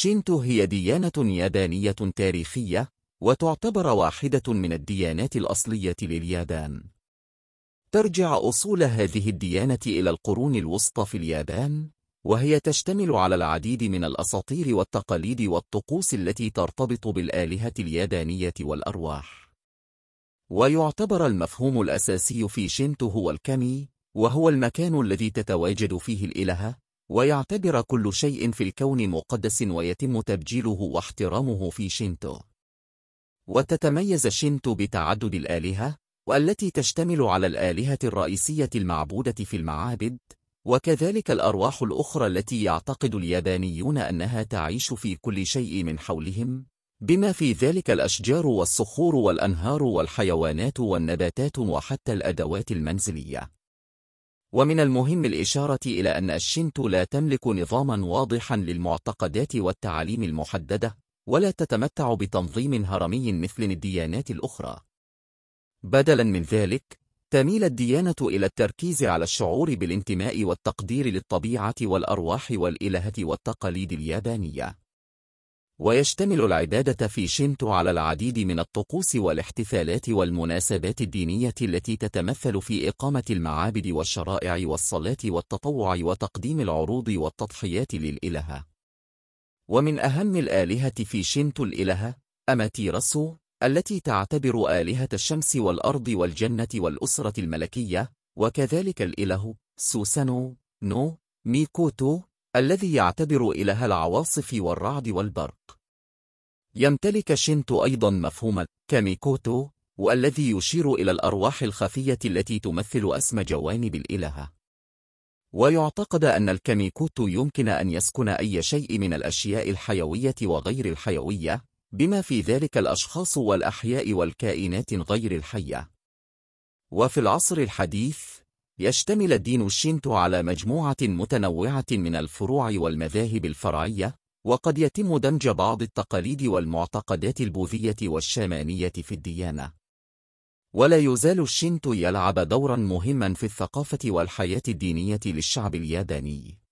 شينتو هي ديانة يابانية تاريخية وتعتبر واحدة من الديانات الأصلية لليابان ترجع أصول هذه الديانة إلى القرون الوسطى في اليابان وهي تشتمل على العديد من الأساطير والتقاليد والطقوس التي ترتبط بالآلهة اليابانية والأرواح ويعتبر المفهوم الأساسي في شينتو هو الكامي وهو المكان الذي تتواجد فيه الإلهة ويعتبر كل شيء في الكون مقدس ويتم تبجيله واحترامه في شينتو وتتميز شينتو بتعدد الآلهة والتي تشتمل على الآلهة الرئيسية المعبودة في المعابد وكذلك الأرواح الأخرى التي يعتقد اليابانيون أنها تعيش في كل شيء من حولهم بما في ذلك الأشجار والصخور والأنهار والحيوانات والنباتات وحتى الأدوات المنزلية ومن المهم الإشارة إلى أن الشنتو لا تملك نظاما واضحا للمعتقدات والتعاليم المحددة ولا تتمتع بتنظيم هرمي مثل الديانات الأخرى بدلا من ذلك تميل الديانة إلى التركيز على الشعور بالانتماء والتقدير للطبيعة والأرواح والإلهة والتقاليد اليابانية ويشتمل العبادة في شينتو على العديد من الطقوس والاحتفالات والمناسبات الدينية التي تتمثل في إقامة المعابد والشرائع والصلاة والتطوع وتقديم العروض والتضحيات للإلهة. ومن أهم الآلهة في شينتو الإلهة أماتيراسو التي تعتبر آلهة الشمس والأرض والجنة والأسرة الملكية وكذلك الإله سوسانو نو ميكوتو الذي يعتبر إله العواصف والرعد والبرق. يمتلك شينتو أيضا مفهوم كاميكوتو والذي يشير إلى الأرواح الخفية التي تمثل أسمى جوانب الإلهة. ويعتقد أن الكاميكوتو يمكن أن يسكن أي شيء من الأشياء الحيوية وغير الحيوية، بما في ذلك الأشخاص والأحياء والكائنات غير الحية. وفي العصر الحديث، يشتمل الدين الشينتو على مجموعة متنوعة من الفروع والمذاهب الفرعية، وقد يتم دمج بعض التقاليد والمعتقدات البوذية والشامانية في الديانة. ولا يزال الشينتو يلعب دورا مهما في الثقافة والحياة الدينية للشعب الياباني.